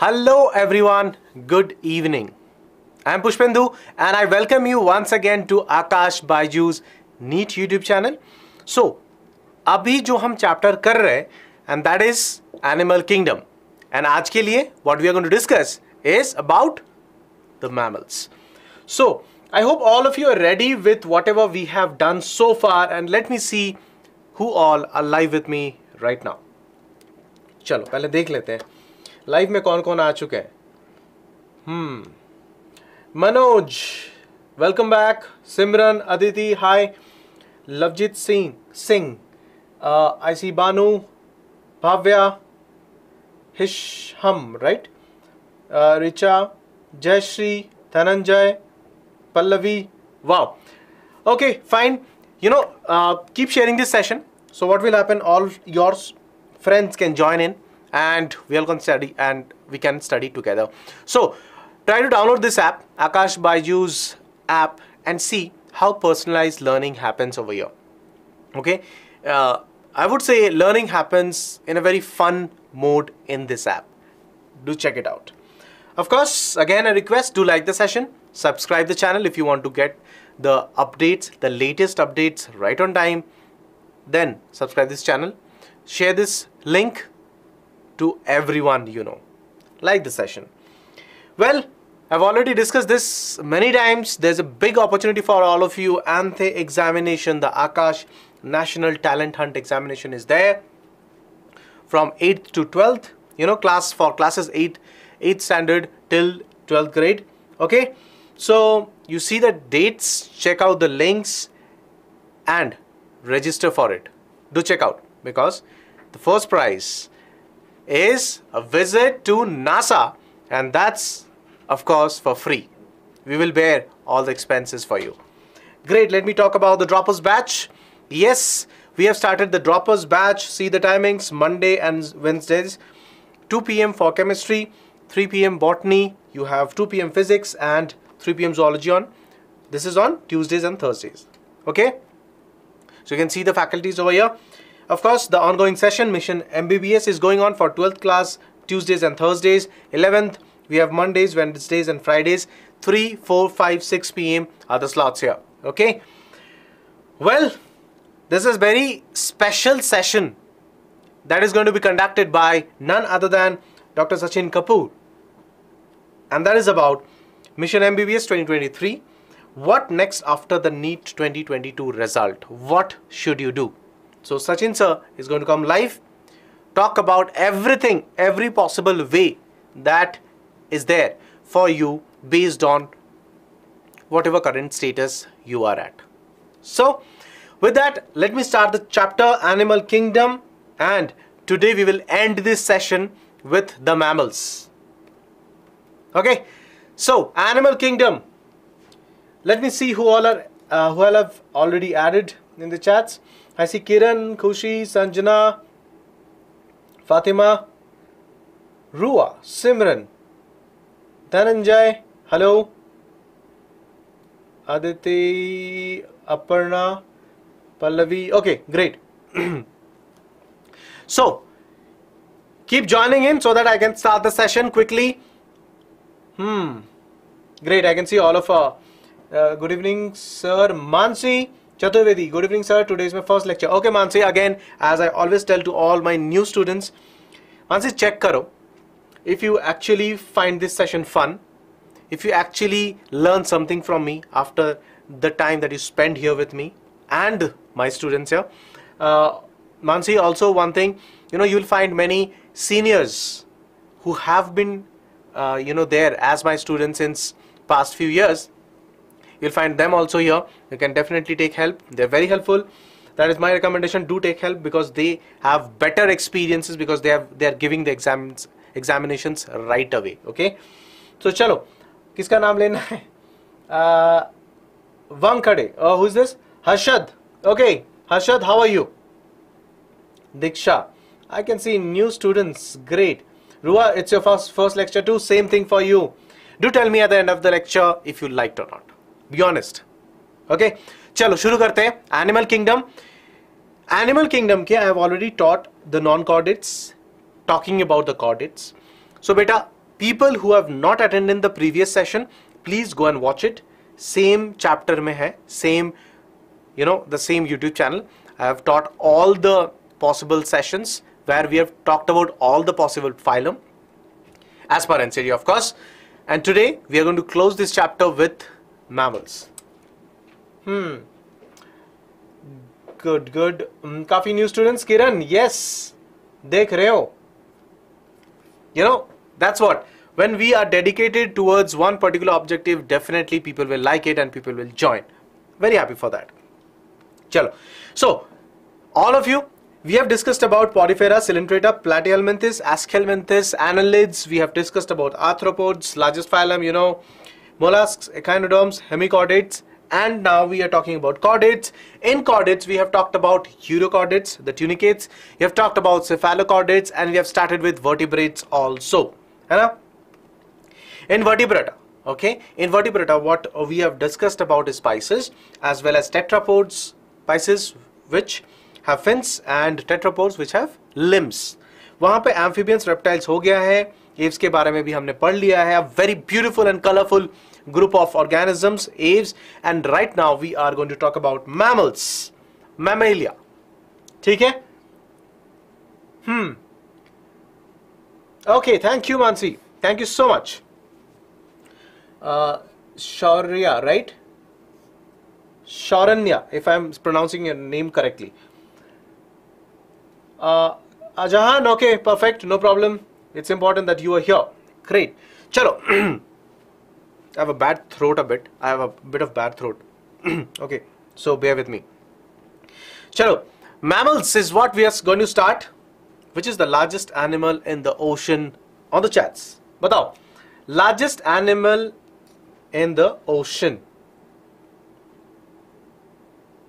Hello everyone, good evening. I'm Pushpendu and I welcome you once again to Akash Baiju's neat YouTube channel. So, abhi jo हम chapter कर रहे हैं and that is animal kingdom and आज के लिए what we are going to discuss is about I hope all of you are ready with whatever we have done so far and let me see who all are live with me right now. Chalo, pehle dekh लेते life में कौन कौन आ चुके हैं hmm Manoj welcome back Simran Aditi hi Lovejeet Singh Singh I see Banu Bhavya हिश हम right Richa Jayshree Dhananjay Pallavi wow okay fine you know keep sharing this session so what will happen all your friends can join in and we all can study and we can study together. So try to download this app, Akash Baiju's app and see how personalized learning happens over here. Okay, uh, I would say learning happens in a very fun mode in this app. Do check it out. Of course, again a request, do like the session, subscribe the channel if you want to get the updates, the latest updates right on time. Then subscribe this channel, share this link to everyone you know like the session well I've already discussed this many times there's a big opportunity for all of you Anthe examination the Akash National Talent Hunt examination is there from 8th to 12th you know class for classes 8 8th standard till 12th grade okay so you see the dates check out the links and register for it do check out because the first prize is a visit to NASA and that's of course for free. We will bear all the expenses for you. Great, let me talk about the droppers batch. Yes, we have started the droppers batch. See the timings Monday and Wednesdays. 2 p.m. for chemistry, 3 p.m. botany, you have 2 p.m. physics and 3 p.m. zoology on. This is on Tuesdays and Thursdays. Okay? So you can see the faculties over here. Of course, the ongoing session mission MBBS is going on for 12th class Tuesdays and Thursdays, 11th we have Mondays, Wednesdays and Fridays, 3, 4, 5, 6 p.m. are the slots here, okay? Well, this is very special session that is going to be conducted by none other than Dr. Sachin Kapoor. And that is about Mission MBBS 2023. What next after the NEET 2022 result? What should you do? So Sachin sir is going to come live, talk about everything, every possible way that is there for you based on whatever current status you are at. So with that, let me start the chapter Animal Kingdom and today we will end this session with the mammals. Okay, so Animal Kingdom. Let me see who all are uh, who all have already added in the chats. ऐसी किरण खुशी Sanjana Fatima Rua Simran Dhananjay hello Aditya Aparna Pallavi. Okay, great. so, keep joining in so that I can start the session quickly. Hmm, great. I can see all of uh, uh good evening, Sir Mansi. Chaturvedi, good evening sir, today is my first lecture. Okay Mansi, again, as I always tell to all my new students, Mansi check karo if you actually find this session fun, if you actually learn something from me after the time that you spend here with me and my students here. Uh, Mansi, also one thing, you know, you'll find many seniors who have been, uh, you know, there as my students since past few years you'll find them also here you can definitely take help they're very helpful that is my recommendation do take help because they have better experiences because they have they are giving the exams examinations right away okay so chalo kiska naam lena hai uh vankhade uh, who is this Hashad. okay Hashad, how are you diksha i can see new students great ruwa it's your first first lecture too same thing for you do tell me at the end of the lecture if you liked or not be honest okay चलो शुरू करते हैं animal kingdom animal kingdom के I have already taught the non chordates talking about the chordates so बेटा people who have not attended the previous session please go and watch it same chapter में है same you know the same YouTube channel I have taught all the possible sessions where we have talked about all the possible phylum as per NCD of course and today we are going to close this chapter with mammals hmm Good, good. Hmm, काफी new students. Kiran, yes. Dekh रहे हो you that's what when we are dedicated towards one particular objective definitely people will like it and people will join very happy for that chalo so all of you we have discussed about Porifera, Cylindrata, Platyhelminthes, Aschelminthes, Annelids. We have discussed about arthropods, largest phylum, you know, mollusks, echinoderms, hemichordates, and now we are talking about chordates. In chordates, we have talked about urochordates, the tunicates, we have talked about cephalochordates, and we have started with vertebrates also. hai na In vertebrata, okay, in vertebrata, what we have discussed about is spices as well as tetrapods, spices which have fins and tetrapods which have limbs. वहाँ पे amphibians reptiles हो गया है Aves के बारे में भी हमने पढ़ लिया है very beautiful and colourful group of organisms, apes, and right now we are going to talk about mammals, mammalia. ठीक है? Hmm. Okay, thank you, Mansi. Thank you so much. Uh, right? Shauranya, if I'm pronouncing your name correctly. Uh, Ajahan, okay, perfect, no problem. It's important that you are here. Great. Chalo. I have a bad throat a bit. I have a bit of bad throat. okay, so bear with me. Chalo, mammals is what we are going to start. Which is the largest animal in the ocean on the charts? Batao. Largest animal in the ocean.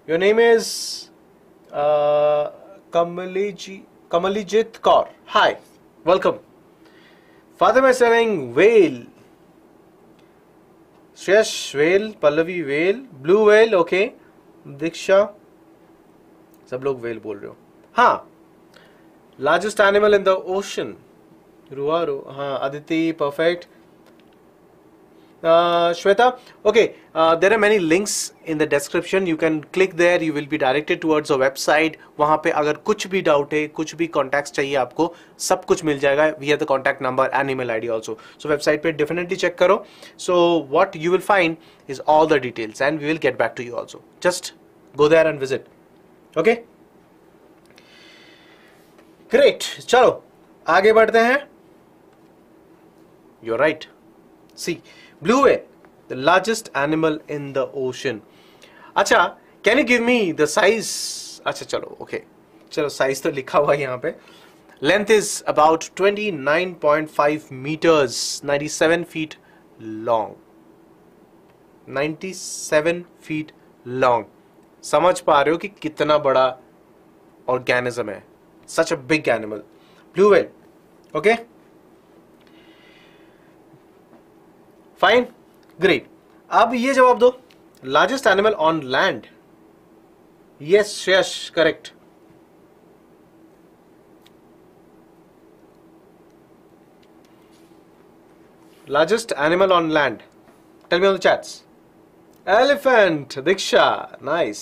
Your name is uh, Kamalijit Kaur. Hi, welcome. Fatima is saying whale Shresh, Whale, Pallavi, Whale, Blue Whale, okay, Diksha, सब लोग well बोल रहे हो हाँ largest animal in the ocean रुआरो हाँ Aditi perfect Shweta. Okay, uh, there are many links in the description. You can click there. You will be directed towards a website. वहाँ पे अगर कुछ भी doubt है कुछ भी contacts चाहिए आपको सब कुछ मिल जाएगा We have the contact number and email ID also. So website पे definitely check करो. So what you will find is all the details and we will get back to you also. Just go there and visit. Okay? Great. चलो आगे बढ़ते हैं. You're right. See. Blue whale, the largest animal in the ocean अच्छा can you give me the size अच्छा चलो okay चलो size तो लिखा हुआ है यहाँ पे length is about twenty nine point five metres seven feet long seven feet long समझ पा रहे हो कि कितना बड़ा ऑर्गेनिज्म है such a big animal blue whale okay fine great अब ये जवाब दो largest animal on land yes yes correct largest animal on land tell me on the chats elephant Diksha nice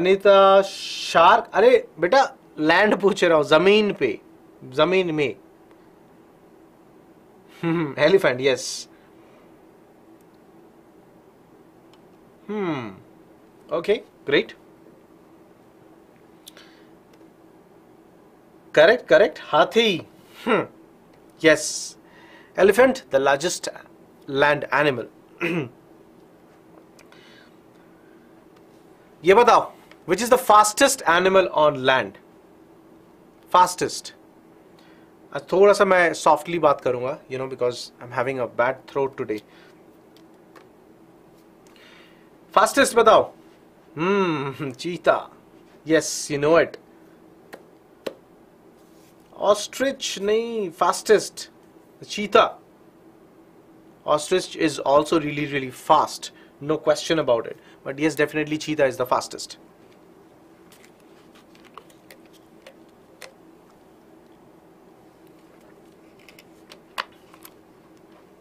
Anita shark अरे बेटा लैंड पूछ रहा हूं जमीन पे जमीन में Hmm, elephant, yes. Hmm. Okay, great. Correct, correct. Hathi. Hmm. Yes. Elephant, the largest land animal. ये बताओ which is the fastest animal on land? Fastest. Uh, थोड़ा सा मैं सॉफ्टली बात करूंगा you know because I am having a bad throat today fastest बताओ hmm cheetah yes you know it ostrich नहीं fastest cheetah ostrich is also really really fast no question about it but yes definitely cheetah is the fastest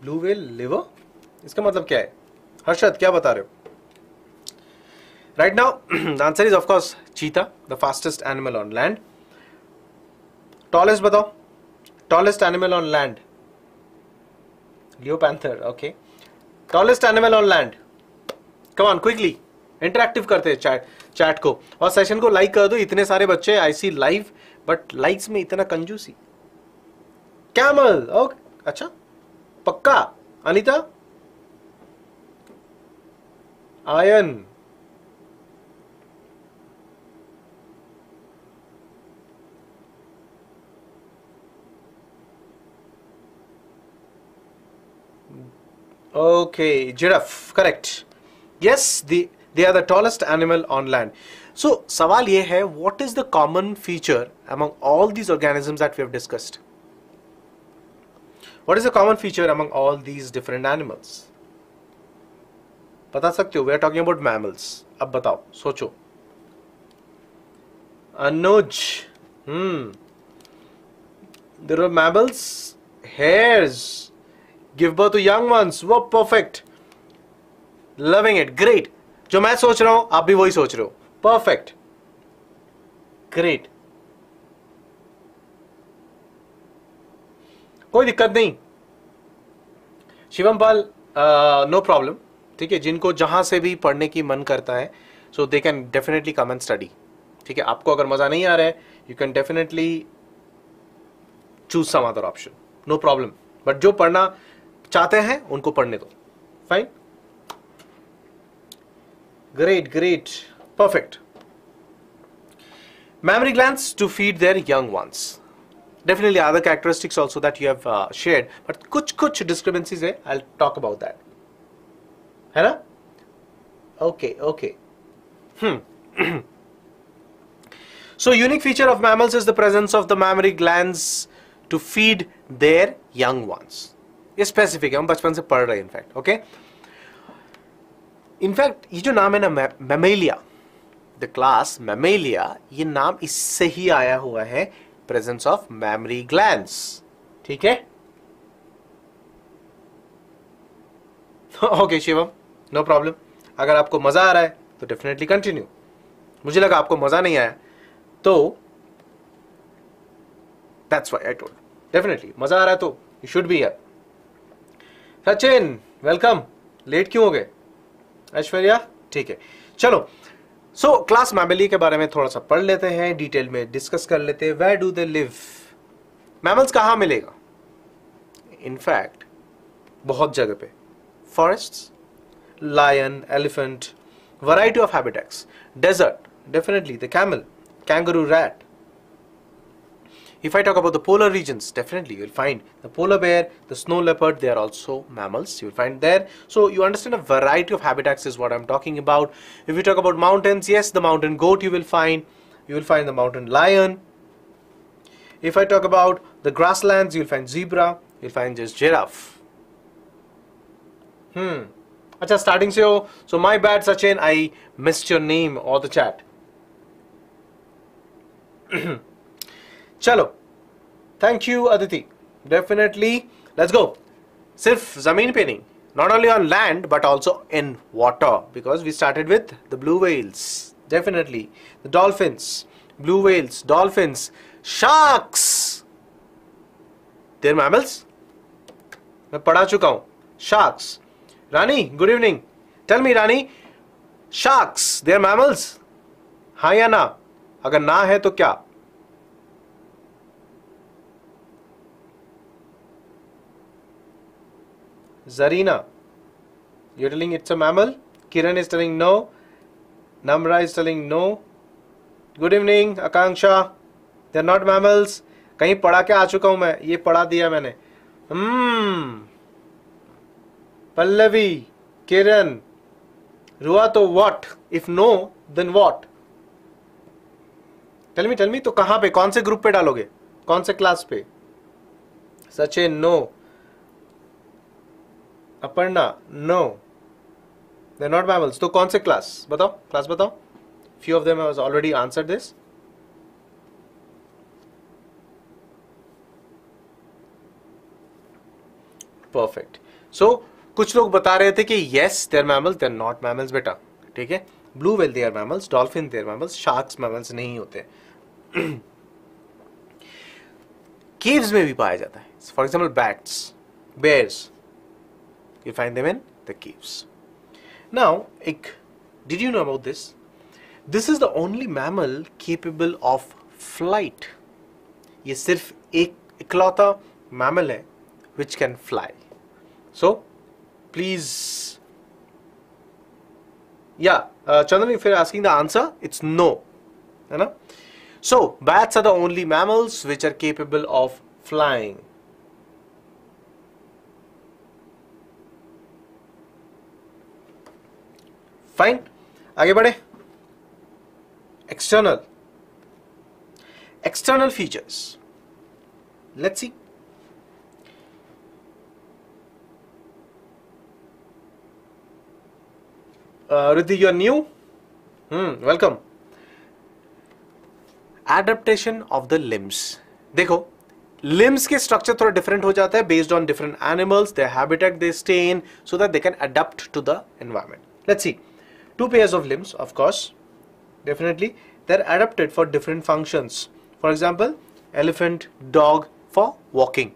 blue whale liver इसका मतलब क्या है हर्षद क्या बता रहे हो right now the answer is of course cheetah the fastest animal on land tallest बताओ tallest animal on land Leo okay tallest animal on land come on quickly interactive करते चैट चैट को और सेशन को लाइक कर दो इतने सारे बच्चे I see live but likes में इतना कंजूसी कैमल ओके अच्छा पक्का अनिता आयन Okay, giraffe, correct. Yes, the they are the tallest animal on land. So, सवाल ये है, what is the common feature among all these organisms that we have discussed? What is the common feature among all these different animals? बता सकते हो we are talking about mammals अब बताओ सोचो Anuj hmm there are mammals hairs give birth to young ones वो perfect loving it great जो मैं सोच रहा हूं आप भी वही सोच रहे हो परफेक्ट ग्रेट कोई दिक्कत नहीं शिवम पाल नो प्रॉब्लम ठीक है जिनको जहां से भी पढ़ने की मन करता है so they can definitely come and study ठीक है आपको अगर मज़ा नहीं आ रहा है you can definitely choose some other option no problem but जो पढ़ना चाहते हैं उनको पढ़ने दो fine great great perfect mammary gland to feed their young ones definitely other characteristics also that you have uh, shared but kuch kuch discrepancies hai i'll talk about that hai na okay okay hmm so unique feature of mammals is the presence of the mammary glands to feed their young ones A specific, है हम बचपन से पढ़ रहे fact. Okay? In fact, ये जो नाम है ना mammalia, the class mammalia, ये नाम इससे ही आया हुआ है प्रेजेंस ऑफ मैमरी ग्लैंड ठीक है ओके शिवम नो प्रॉब्लम अगर आपको मज़ा आ रहा है तो डेफिनेटली कंटिन्यू मुझे लगा आपको मज़ा नहीं आया तो that's why I told definitely मज़ा आ रहा है तो you should be here Sachin welcome late क्यों हो गए ऐश्वर्या ठीक है चलो सो क्लास मैमली के बारे में थोड़ा सा पढ़ लेते हैं डिटेल में डिस्कस कर लेते हैं where do they live mammals कहाँ मिलेगा इनफैक्ट बहुत जगह पे forest lion elephant variety of habitats desert definitely the camel kangaroo rat If I talk about the polar regions, definitely you'll find the polar bear, the snow leopard, they are also mammals you'll find there. So you understand a variety of habitats is what I'm talking about. If we talk about mountains, yes, the mountain goat you will find, you will find the mountain lion. If I talk about the grasslands, you'll find zebra, you'll find just giraffe. Hmm. Acha, starting se ho. So my bad, Sachin, I missed your name or the chat. चलो thank you Aditi definitely let's go सिर्फ जमीन पे नहीं not only on land but also in water because we started with the blue whales definitely the dolphins blue whales dolphins sharks they're mammals मैं पढ़ा चुका हूं sharks Rani good evening tell me Rani sharks they're mammals हाँ या ना अगर ना है तो क्या Zarina. You're telling it's a mammal. Kiran is telling no. Namra is telling no. Good evening, Akanksha. They're not mammals. कहीं पढ़ा के आ चुका हूं मैं ये पढ़ा दिया मैंने हम्म पल्लवी किरण रुआ तो what if no then what tell me tell me तो कहां पे कौन से ग्रुप पे डालोगे कौन से क्लास पे Sachin no no. Aparna no they not mammals तो कौन से क्लास बताओ क्लास बताओ few of them already answer this perfect so कुछ लोग बता रहे थे कि yes they're mammals they're not mammals बेटा ठीक है blue whale they're mammals dolphin they're mammals sharks mammals नहीं होते केव्स में भी पाया जाता है for example bats bears You find them in the caves. Now, did you know about this? This is the only mammal capable of flight. ये सिर्फ एक इकलौता mammal है which can fly. So, please. Yeah, uh, if you're asking the answer, it's no. You know? So, bats are the only mammals which are capable of flying. Fine आगे बढ़े external external features let's see Riddhi, you're new Hmm, welcome adaptation of the limbs देखो limbs के structure थोड़ा different हो जाता है based on different animals they habitat they stay in so that they can adapt to the environment let's see two pairs of limbs of course definitely they're adapted for different functions for example elephant dog for walking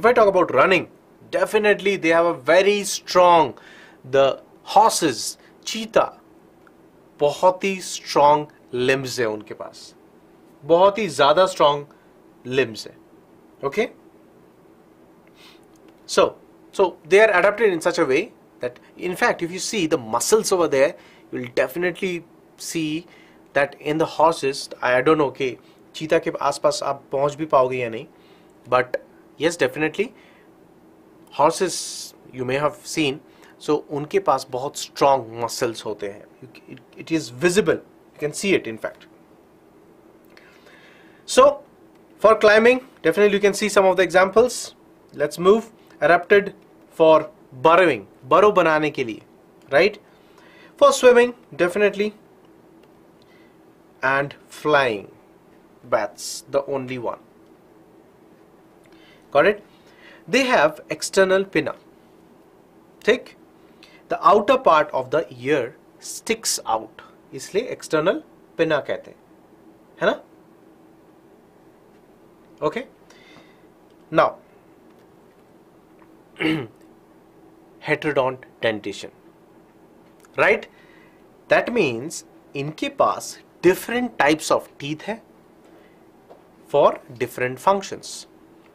if I talk about running definitely they have a very strong the horses cheetah बहुत ही strong limbs है उनके पास बहुत ही ज़्यादा strong limbs है okay so so they are adapted in such a way that in fact if you see the muscles over there you'll definitely see that in the horses I don't know okay cheetah के आसपास आप पहुंच भी पाओगे या but yes definitely horses you may have seen so उनके पास बहुत strong muscles होते हैं it, it is visible you can see it in fact so for climbing definitely you can see some of the examples let's move erupted for burrowing बरो बनाने के लिए right for swimming definitely and flying bats the only one it they have external pinna ठीक the outer part of the ear sticks out इसलिए external pinna कहते हैं है ना okay now heterodont dentition right that means इनके पास different types of teeth है for different functions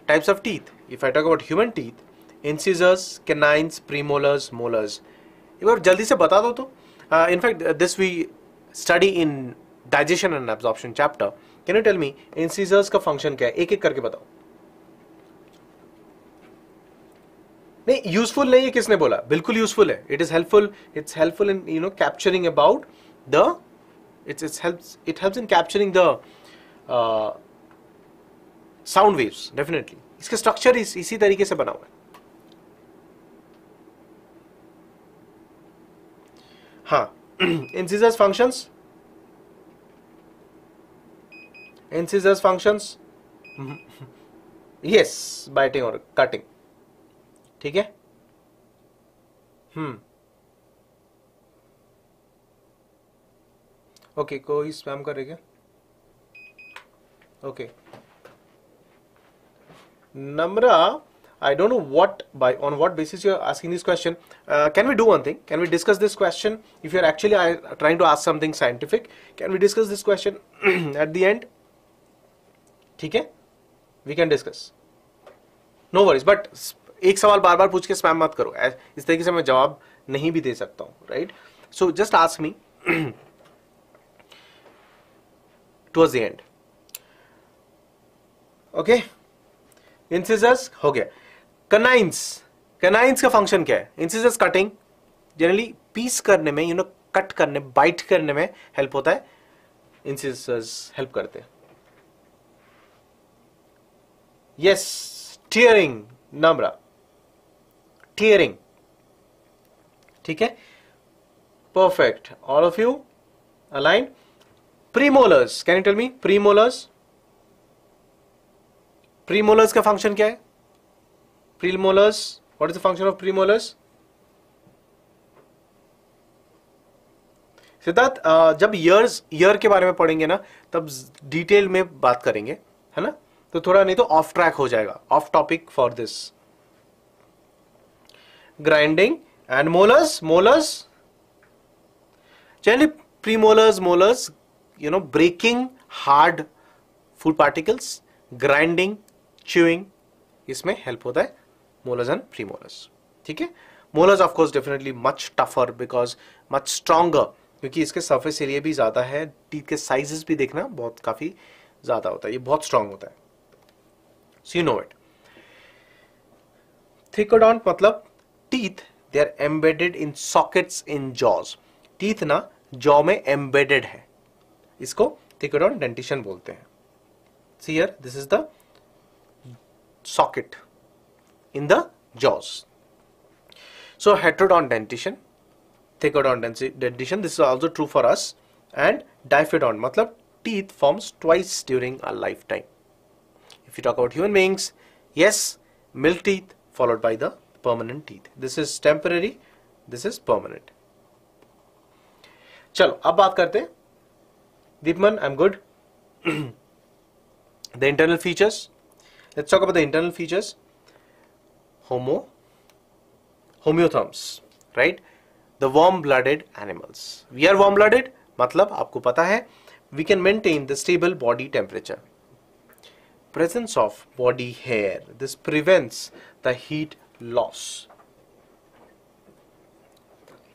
types of teeth if I talk about human teeth incisors canines premolars molars एक बार जल्दी से बता दो तो in fact this we study in digestion and absorption chapter can you tell me incisors का function क्या है एक एक करके बताओ नहीं यूजफुल नहीं है किसने बोला बिल्कुल यूजफुल है it is helpful it's helpful in you know capturing about the it's it's helps it helps in capturing the sound waves definitely इसका स्ट्रक्चर इस, इसी तरीके से बना हुआ है हाँ incisors functions incisors functions yes biting और कटिंग ठीक है हम्म ओके कोई स्पैम करेगा okay Namra I don't know what by on what basis you are asking this question. Uh, can we do one thing? Can we discuss this question? If you are actually uh, trying to ask something scientific, can we discuss this question at the end? ठीक है? We can discuss. No worries. But एक सवाल बार बार पूछ के spam मत करो इस तरीके से मैं जवाब नहीं भी दे सकता हूँ right so just ask me towards the end okay incisors हो गया कनाइंस कनाइंस का फंक्शन क्या है इंसिजर्स कटिंग जनरली पीस करने में यू नो कट करने बाइट करने में हेल्प होता है इंसिजर्स हेल्प करते हैं यस टीयरिंग नम्रा टीयरिंग ठीक है perfect all of you align premolars can you tell me premolars premolars का फंक्शन क्या है premolars what is the function of premolars Siddharth जब इयर्स ईयर के बारे में पढ़ेंगे ना तब डिटेल में बात करेंगे है ना तो थोड़ा नहीं तो ऑफ ट्रैक हो जाएगा off topic for this grinding and molars molars generally premolars molars you know breaking hard food particles grinding chewing इसमें हेल्प होता है molars and premolars ठीक है molars of course definitely much tougher because much stronger क्योंकि इसके surface area भी ज़्यादा है टीथ के साइजेस भी देखना बहुत काफ़ी ज़्यादा होता है ये बहुत स्ट्रांग होता है so you know it thecodont मतलब teeth they are embedded in sockets in jaws teeth na jaw में embedded hai. Isko थिकोडॉन dentition bolte hain. see here this is the socket in the jaws so heterodont dentition thegodont dentition this is also true for us and diphodont matlab teeth forms twice during a lifetime if you talk about human beings yes milk teeth followed by the permanent teeth. This is temporary, this is permanent. Chalo, ab baat karte. Deepman, I'm good. the internal features. Let's talk about the internal features. Homo, homeotherms, right? The warm-blooded animals. We are warm-blooded. Matlab, aapko pata hai. We can maintain the stable body temperature. Presence of body hair. This prevents the heat loss.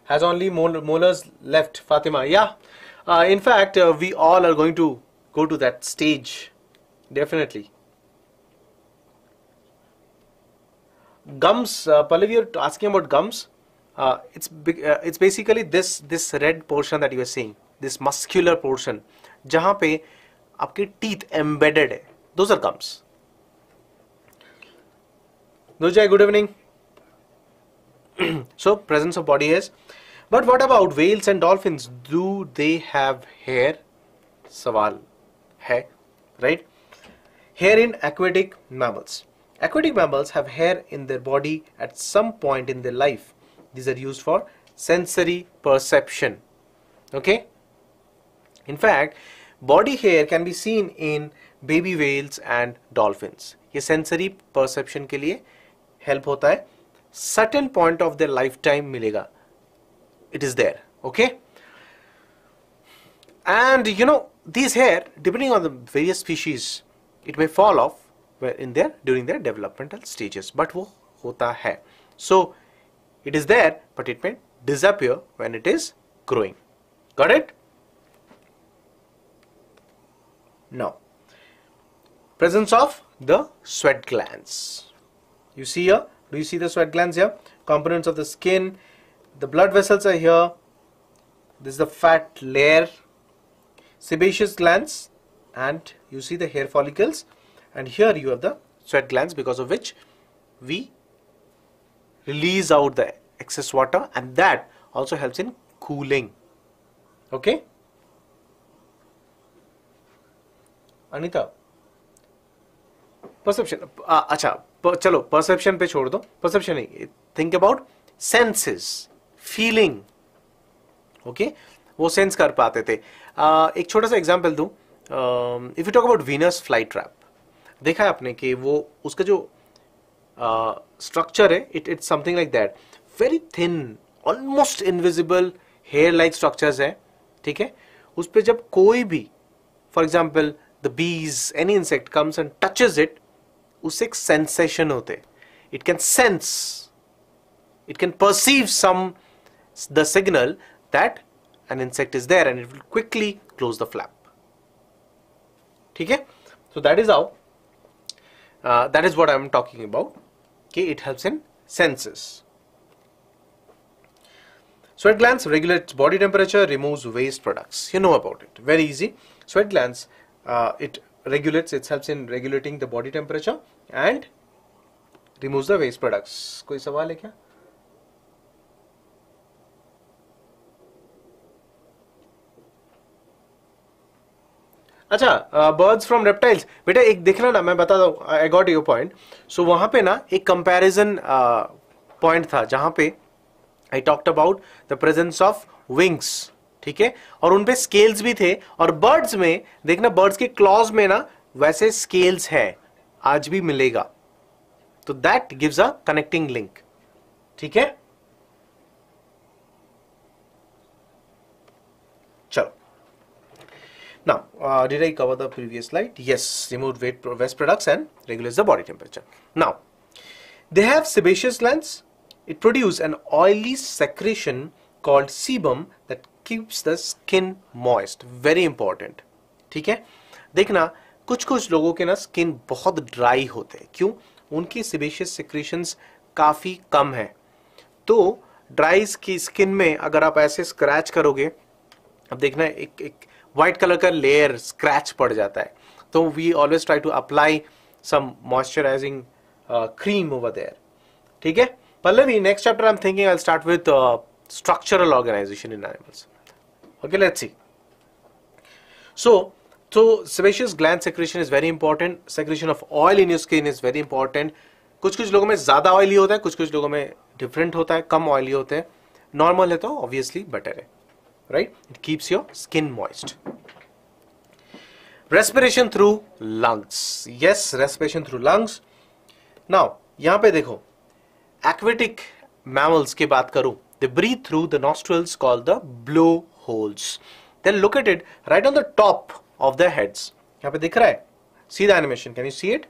Has only molars left, Fatima? Yeah. Uh, in fact, uh, we all are going to go to that stage, definitely. Gums, uh, Pallavi, you're asking about gums. Uh, it's uh, it's basically this this red portion that you are seeing, this muscular portion, जहाँ पे आपके teeth embedded है. Those are gums. Nurjai, good evening. so presence of body is. But what about whales and dolphins? Do they have hair? Saval hai, right? Hair in aquatic mammals. Aquatic mammals have hair in their body at some point in their life. These are used for sensory perception. Okay? In fact, body hair can be seen in baby whales and dolphins. ये sensory perception के लिए help certain point of point lifetime millega. It is there, okay? And you know these hair depending on the various species it may fall off in there during their developmental stages but wo hota so it is there but it may disappear when it is growing got it now presence of the sweat glands you see here, do you see the sweat glands here? Components of the skin, the blood vessels are here. This is the fat layer, sebaceous glands, and you see the hair follicles. And here you have the sweat glands because of which we release out the excess water and that also helps in cooling. Okay? Anita, perception. Uh, acha, चलो perception पे छोड़ दो perception नहीं think about senses feeling okay वो sense कर पाते थे आ, एक छोटा सा एग्जाम्पल दू if you talk about Venus fly trap देखा है आपने कि वो उसका जो स्ट्रक्चर है it it's something like that very thin almost invisible hair like structures है ठीक है उस पर जब कोई भी for example the bees any insect comes and touches it उससे एक It can sense, it can perceive some the signal that an insect is there and it will quickly close the flap okay so that is how uh, that is what I'm talking about okay it helps in senses sweat glands regulates body temperature removes waste products you know about it very easy sweat glands uh, it regulates it helps in regulating the body temperature and remove the waste products कोई सवाल है क्या अच्छा birds from reptiles बेटा एक देखना ना मैं बता दू I got your point so वहां पे ना एक कंपैरिजन पॉइंट uh, था जहां पे I talked about the presence of wings ठीक है और उनपे स्केल्स भी थे और बर्ड्स में देखना बर्ड्स के क्लॉज में ना वैसे स्केल्स है आज भी मिलेगा तो that gives a connecting link ठीक है चलो now uh, did i cover the previous slide yes remove weight waste products and regulates the body temperature now they have sebaceous glands it produces an oily secretion called sebum that keeps the skin moist very important ठीक है देखना कुछ कुछ लोगों के ना skin बहुत dry होते हैं क्यों उनकी सिबेशियस सिक्रेशंस काफ़ी कम है तो ड्राइज की स्किन में अगर आप ऐसे स्क्रैच करोगे अब देखना एक एक वाइट कलर का लेयर स्क्रैच पड़ जाता है तो we always try to apply some moisturising cream over there ठीक है Pallavi next chapter I am thinking I start with structural organisation in animals okay let's see so तो sebaceous gland secretion is very important secretion of oil in you skin is very important कुछ कुछ लोगों में ज्यादा oily होता है कुछ कुछ लोगों में डिफरेंट होता है कम ऑयली होते हैं नॉर्मल है तो ऑब्वियसली बेटर है right it keeps your skin moist respiration through lungs yes respiration through lungs now यहां पे देखो एक्वेटिक मैमल्स की बात करूं the breathe through the nostrils call the blow holes then located right on the top of the heads यहां पे दिख रहा है see the animation can you see it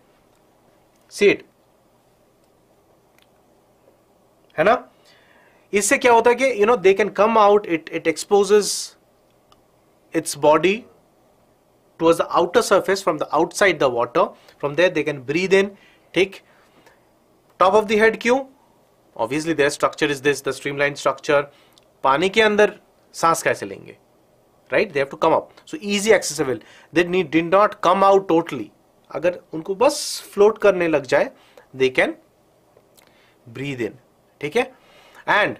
see it है ना इससे क्या होता है कि you no they can come out it it exposes its body towards the outer surface from the outside the water from there they can breathe in ठीक top of the head क्यों obviously their structure is this the stream line structure पानी के अंदर सांस कैसे लेंगे right they have to come up so easy accessible they need did not come out totally अगर उनको बस फ्लोट करने लग जाए दे कैन ब्रीद इन ठीक है and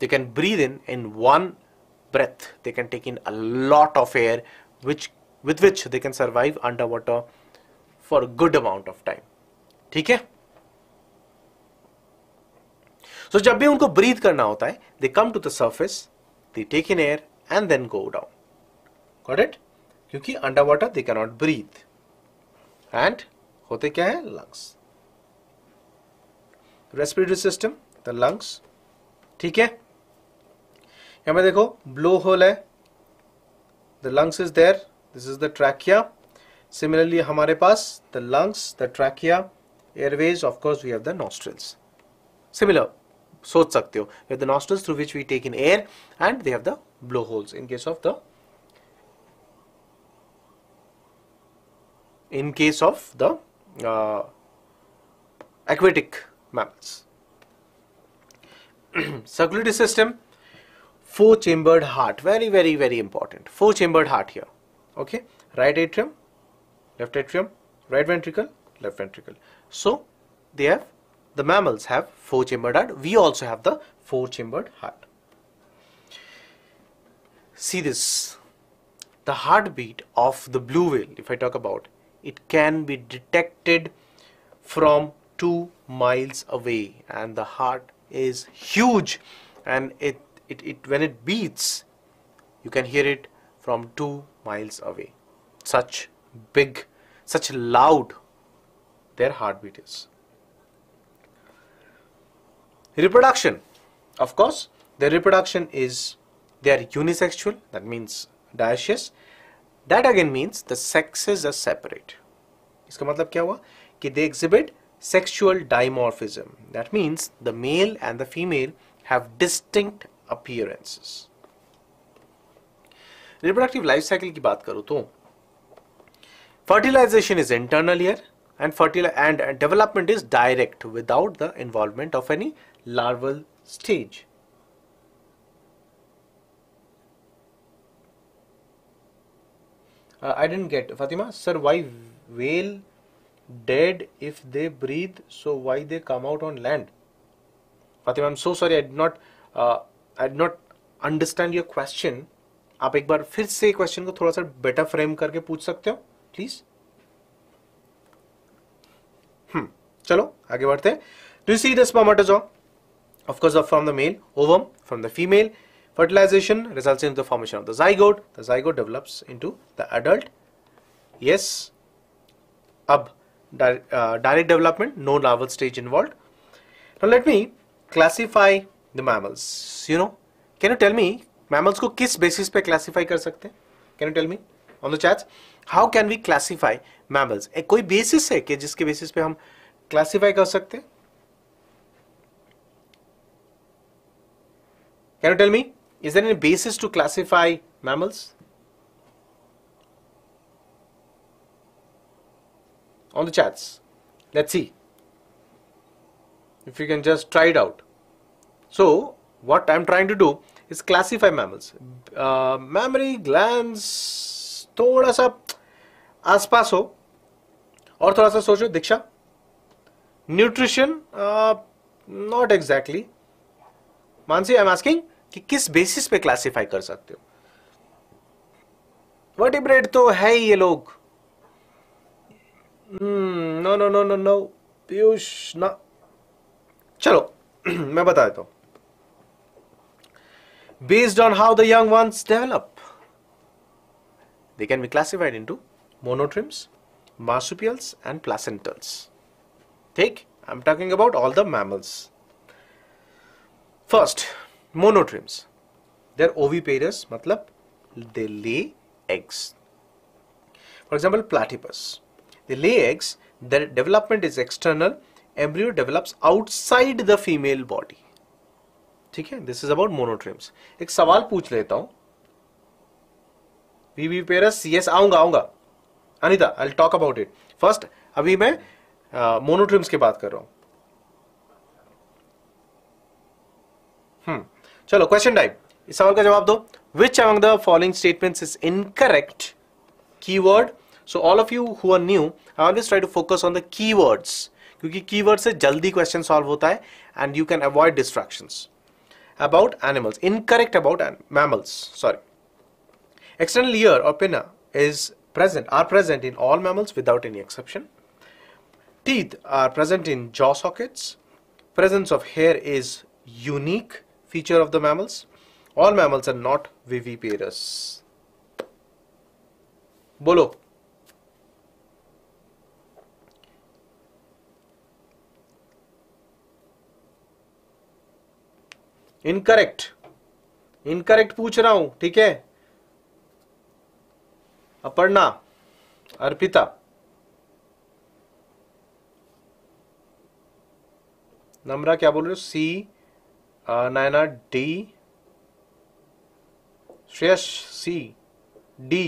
they can breathe in in one breath they can take in a lot of air which with which they can survive underwater for a good amount of time ठीक है सो so, जब भी उनको breathe करना होता है they come to the surface they take in air and then go down. Got it? Because underwater they cannot breathe. And what is it? Lungs. Respiratory system, the lungs. Okay? Here we blue hole. The lungs is there. This is the trachea. Similarly, we the lungs, the trachea, airways, of course, we have the nostrils. Similar. Soch sakte ho. We have the nostrils through which we take in air and they have the blowholes in case of the in case of the uh, aquatic mammals. Circulatory system, four chambered heart, very, very, very important. Four chambered heart here, okay? Right atrium, left atrium, right ventricle, left ventricle. So they have, the mammals have four chambered heart. We also have the four chambered heart see this the heartbeat of the blue whale if I talk about it can be detected from two miles away and the heart is huge and it, it, it when it beats you can hear it from two miles away such big such loud their heartbeat is reproduction of course the reproduction is they are unisexual, that means dioecious. That again means the sexes are separate. इसका मतलब क्या हुआ कि they exhibit sexual dimorphism. That means the male and the female have distinct appearances. Reproductive life cycle की बात करूँ तो fertilization is internal here and fertil and development is direct without the involvement of any larval stage Uh, I didn't get Fatima. Sir, why whale dead if they breathe? So why they come out on land? Fatima, I'm so sorry. I did not. Uh, I did not understand your question. आप एक बार फिर से question को थोड़ा सा better frame करके पूछ सकते हो प्लीज हम्म चलो आगे बढ़ते हैं do see the spermatozoa of course from the male ovum from the female Fertilization results in the formation of the zygote. The zygote develops into the adult. Yes. Ab. Di uh, direct development, no larval stage involved. Now let me classify the mammals. You know, can you tell me mammals ko kis basis pe classify kar sakte Can you tell me on the chat How can we classify mammals? ek koi basis hai ke jiske basis pe hum classify kar sakte Can you tell me? Is there any basis to classify mammals? On the chats. Let's see. If you can just try it out. So, what I'm trying to do is classify mammals. Uh, mammary glands, थोड़ा सा आसपास हो और sa सा diksha, nutrition, nutrition not exactly Mansi I am कि किस basis पे classify कर सकते हो वर्टिब्रेट तो है ही ये लोग no no no no no Piyush ना चलो मैं बता देता हूं based on how the young ones develop they can be classified into monotremes marsupials and placentals ठीक I am talking about all the mammals first monotremes there oviparous मतलब they lay eggs for example platypus they lay eggs their development is external embryo develops outside the female body ठीक है this is about मोनोट्रिम्स एक सवाल पूछ लेता हूं viviparous पेरस yes आऊंगा आऊंगा Anita I talk about it first अभी मैं मोनोट्रिम्स uh, की बात कर रहा हूं हम्म hmm. चलो क्वेश्चन टाइप इस सवाल का जवाब दो which among the following statements is incorrect keyword so all of you who are new I always try to focus on the keywords क्योंकि कीवर्ड से जल्दी क्वेश्चन सॉल्व होता है and you can avoid distractions about animals incorrect about mammals sorry external ear और pinna is present are present in all mammals without any exception teeth are present in jaw sockets presence of hair is unique feature of the mammals. All mammals are not viviparous. Bolo. Incorrect. Incorrect पूछ रहा हूं ठीक है अपर्णा अर्पिता नम्रा क्या बोल रहे हो सी नायना डी श्रेयस सी डी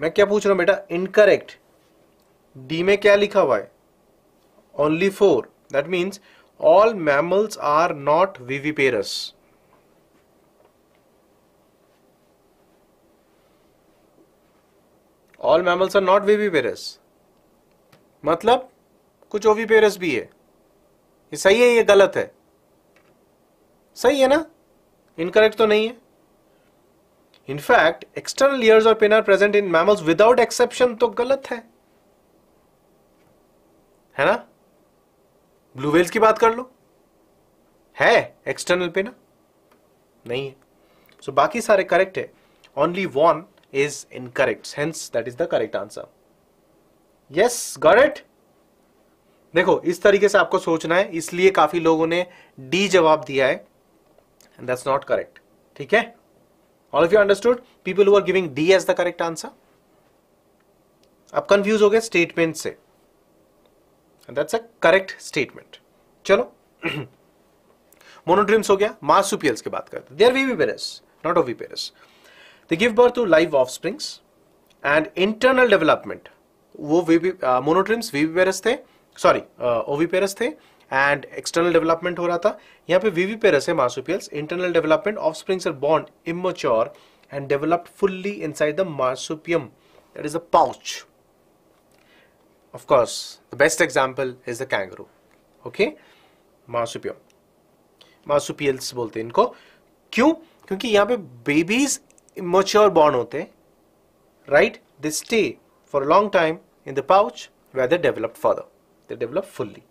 मैं क्या पूछ रहा हूं बेटा इनकरेक्ट डी में क्या लिखा हुआ है only four that means all mammals are not viviparous all mammals are not viviparous मतलब कुछ ओविपेरस भी है ये सही है ये गलत है सही है ना इनकरेक्ट तो नहीं है इनफैक्ट एक्सटर्नल ईयर्स और pinna are present in mammals without exception तो गलत है है ना ब्लू वेल्स की बात कर लो है एक्सटर्नल पिना नहीं है सो so, बाकी सारे करेक्ट है only one is incorrect hence that is the correct answer yes got देखो इस तरीके से आपको सोचना है इसलिए काफी लोगों ने डी जवाब दिया है and that's not correct ठीक all of you understood people who are giving D as the correct answer अब कंफ्यूज हो गए स्टेटमेंट से दैट्स अ करेक्ट स्टेटमेंट चलो मोनोड्रीम्स हो गया मार्सुपियल्स की बात करते they are viviparous not oviparous they give birth to live offsprings and internal development वो मोनोड्रिम्स वीवीपेरस uh, थे सॉरी ओवीपेरस uh, थे एंड एक्सटर्नल डेवलपमेंट हो रहा था यहाँ पे viviparous marsupials internal development offsprings are बॉन्ड immature and developed fully inside the marsupium that is a pouch of course the best example is the kangaroo okay marsupium marsupials बोलते हैं इनको क्यों क्योंकि यहां पे babies immature born होते right they stay for a long time in the pouch whether they developed further they develop fully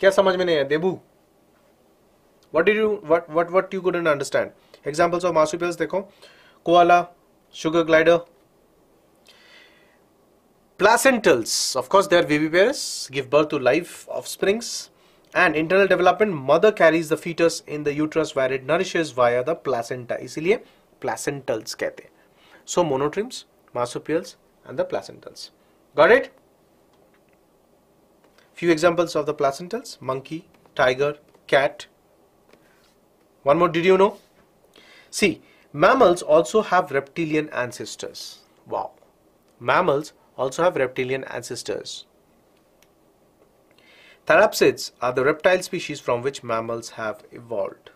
क्या समझ में नहीं है Debu what did you what what you couldn't understand examples of marsupials देखो koala sugar glider placentals of course there pairs give birth to life offsprings and internal development mother carries the foetuses in the uterus where it nourish via the placenta इसीलिए placentals कहते हैं so monotremes marsupials and the placentals got it Few examples of the placentals, monkey, tiger, cat. One more, did you know? See, mammals also have reptilian ancestors. Wow. Mammals also have reptilian ancestors. Therapsids are the reptile species from which mammals have evolved.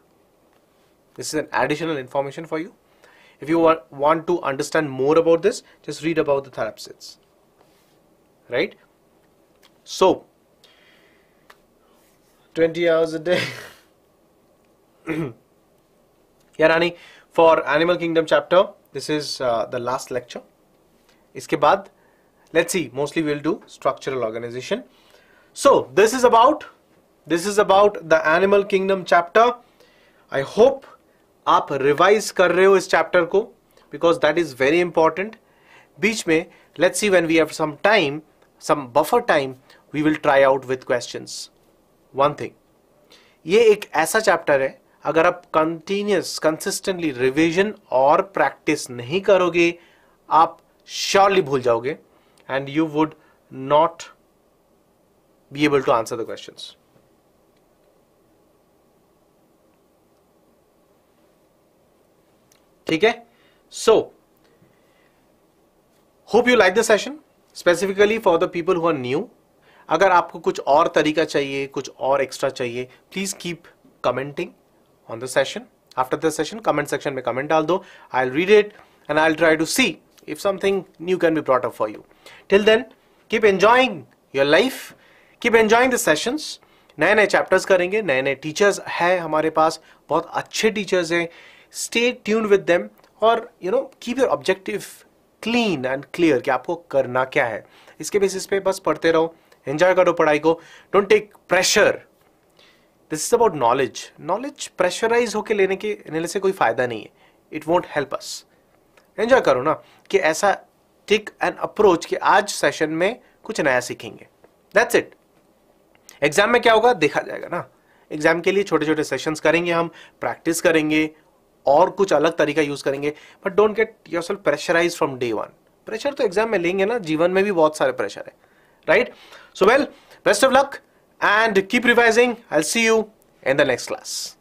This is an additional information for you. If you want to understand more about this, just read about the therapsids. Right? So, 20 hours a day yeah Rani for Animal Kingdom chapter this is uh, the last lecture iske baad let's see mostly we'll do structural organization so this is about this is about the Animal Kingdom chapter I hope आप revise kar रहे हो इस chapter को because that is very let's see when we have some time, some buffer time, we will try out with questions. One thing ये एक ऐसा chapter है अगर आप कंटिन्यूस कंसिस्टेंटली रिविजन और प्रैक्टिस नहीं करोगे आप श्योरली भूल जाओगे and you would not be able to answer the question ठीक है so hope you like the session specifically for the people who are new अगर आपको कुछ और तरीका चाहिए कुछ और एक्स्ट्रा चाहिए please keep commenting on the session after the session comment section में कमेंट डाल दो I read it and I try to see if something new can be brought up for you till then keep enjoying your life keep enjoying the session नए नए chapters करेंगे नए नए teachers हैं हमारे पास बहुत अच्छे टीचर्स हैं स्टे ट्यून विद देम और you know keep your objective clean and clear कि आपको करना क्या है इसके बेसिस पे बस पढ़ते रहो एंजॉय करो पढ़ाई को don't take pressure this is about knowledge knowledge pressurise होके लेने के लेने से कोई फायदा नहीं है it won't help us enjoy करो ना कि ऐसा टेक एन अप्रोच कि आज सेशन में कुछ नया सीखेंगे दैट्स इट एग्जाम में क्या होगा देखा जाएगा ना एग्जाम के लिए छोटे छोटे सेशंस करेंगे हम प्रैक्टिस करेंगे और कुछ अलग तरीका यूज करेंगे but don't get yourself pressurise from day one pressure तो एग्जाम में लेंगे ना जीवन में भी बहुत सारे प्रेशर है right so well best of luck and keep revising i'll see you in the next class